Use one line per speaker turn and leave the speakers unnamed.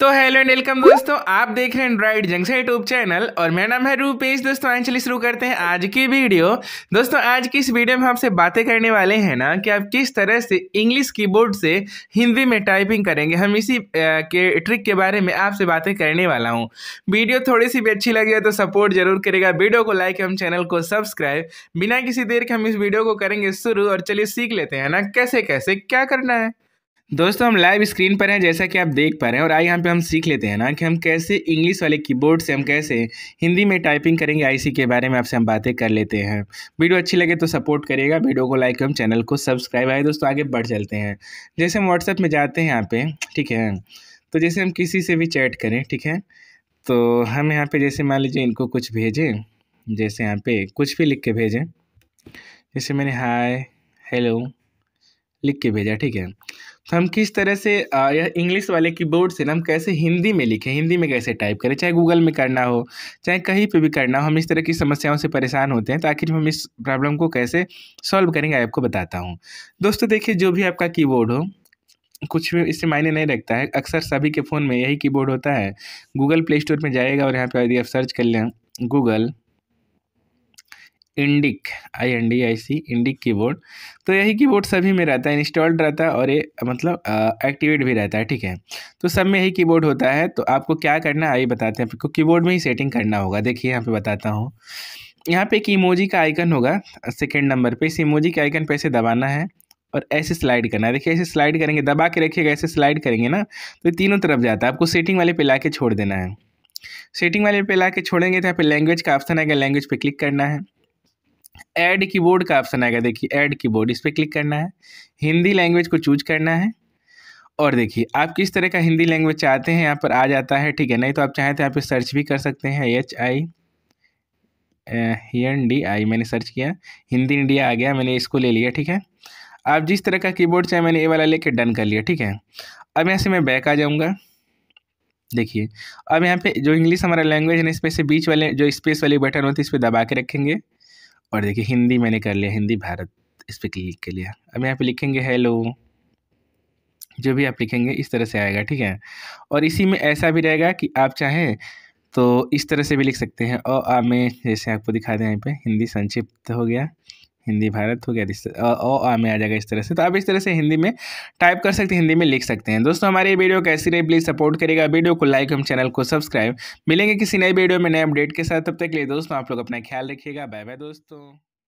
तो hello and welcome दोस्तों आप देख रहे हैं एंड्रॉइड जंक्शन यूट्यूब चैनल और मेरा नाम है रूपेश दोस्तों आज चलिए शुरू करते हैं आज की वीडियो दोस्तों आज की इस वीडियो में आपसे बातें करने वाले हैं ना कि आप किस तरह से इंग्लिश कीबोर्ड से हिंदी में टाइपिंग करेंगे हम इसी के ट्रिक के बारे में आपसे बातें करने वाला हूँ वीडियो थोड़ी सी भी अच्छी लगी है तो सपोर्ट जरूर करेगा वीडियो को लाइक एवं चैनल को सब्सक्राइब बिना किसी देर के हम इस वीडियो को करेंगे शुरू और चलिए सीख लेते हैं ना कैसे कैसे क्या करना है दोस्तों हम लाइव स्क्रीन पर हैं जैसा कि आप देख पा रहे हैं और आई यहाँ पे हम सीख लेते हैं ना कि हम कैसे इंग्लिश वाले कीबोर्ड से हम कैसे हिंदी में टाइपिंग करेंगे आईसी के बारे में आपसे हम बातें कर लेते हैं वीडियो अच्छी लगे तो सपोर्ट करिएगा वीडियो को लाइक एवं चैनल को सब्सक्राइब आए दोस्तों आगे बढ़ चलते हैं जैसे हम व्हाट्सएप में जाते हैं यहाँ पर ठीक है तो जैसे हम किसी से भी चैट करें ठीक है तो हम यहाँ पर जैसे मान लीजिए इनको कुछ भेजें जैसे यहाँ पर कुछ भी लिख के भेजें जैसे मैंने हाय हेलो लिख के भेजा ठीक है हम किस तरह से यह इंग्लिश वाले कीबोर्ड से ना हम कैसे हिंदी में लिखें हिंदी में कैसे टाइप करें चाहे गूगल में करना हो चाहे कहीं पे भी करना हो हम इस तरह की समस्याओं से परेशान होते हैं तो आखिर हम इस प्रॉब्लम को कैसे सॉल्व करेंगे आपको बताता हूँ दोस्तों देखिए जो भी आपका कीबोर्ड हो कुछ भी इससे मायने नहीं रखता है अक्सर सभी के फ़ोन में यही कीबोर्ड होता है गूगल प्ले स्टोर में जाएगा और यहाँ पर यदि आप सर्च कर लें Google Indic I N D I C Indic keyboard तो यही कीबोर्ड सभी में रहता है इंस्टॉल्ड रहता है और ये मतलब एक्टिवेट भी रहता है ठीक है तो सब में यही कीबोर्ड होता है तो आपको क्या करना है आइए बताते हैं आपको कीबोर्ड में ही सेटिंग करना होगा देखिए यहाँ पे बताता हूँ यहाँ पे एक इमोजी का आइकन होगा सेकेंड नंबर पर इस इमोजी के आइकन पर ऐसे दबाना है और ऐसे स्लाइड करना है देखिए ऐसे स्लाइड करेंगे दबा के रखिएगा ऐसे स्लाइड करेंगे ना तो तीनों तरफ जाता है आपको सेटिंग वाले पे ला के छोड़ देना है सेटिंग वाले पे ला के छोड़ेंगे तो यहाँ पे लैंग्वेज का ऑप्शन आएगा लैंग्वेज पे क्लिक करना है ऐड कीबोर्ड का ऑप्शन आएगा देखिए ऐड कीबोर्ड इस पर क्लिक करना है हिंदी लैंग्वेज को चूज करना है और देखिए आप किस तरह का हिंदी लैंग्वेज चाहते हैं यहाँ पर आ जाता है ठीक है नहीं तो आप चाहें तो यहाँ पर सर्च भी कर सकते हैं H I N D I मैंने सर्च किया हिंदी इंडिया आ गया मैंने इसको ले लिया ठीक है आप जिस तरह का कीबोर्ड चाहे मैंने ए वाला लेके डन कर लिया ठीक है अब यहाँ से मैं बैक आ जाऊँगा देखिए अब यहाँ पे जो इंग्लिश हमारा लैंग्वेज है इस पर से बीच वाले जो स्पेस वाले बटन होती है इस पर दबा के रखेंगे और देखिए हिंदी मैंने कर लिया हिंदी भारत इस पर क्लिक कर लिया अब यहाँ पे लिखेंगे हेलो जो भी आप लिखेंगे इस तरह से आएगा ठीक है और इसी में ऐसा भी रहेगा कि आप चाहें तो इस तरह से भी लिख सकते हैं और आप में जैसे आपको दिखा दें यहाँ पे हिंदी संक्षिप्त हो गया हिंदी भारत हो गया ओ आ में आ जाएगा इस तरह से तो आप इस तरह से हिंदी में टाइप कर सकते हैं हिंदी में लिख सकते हैं दोस्तों हमारी वीडियो कैसी रही प्लीज़ सपोर्ट करेगा वीडियो को लाइक एवं चैनल को सब्सक्राइब मिलेंगे किसी नए वीडियो में नए अपडेट के साथ तब तक के लिए दोस्तों आप लोग अपना ख्याल रखिएगा बाय बाय दोस्तों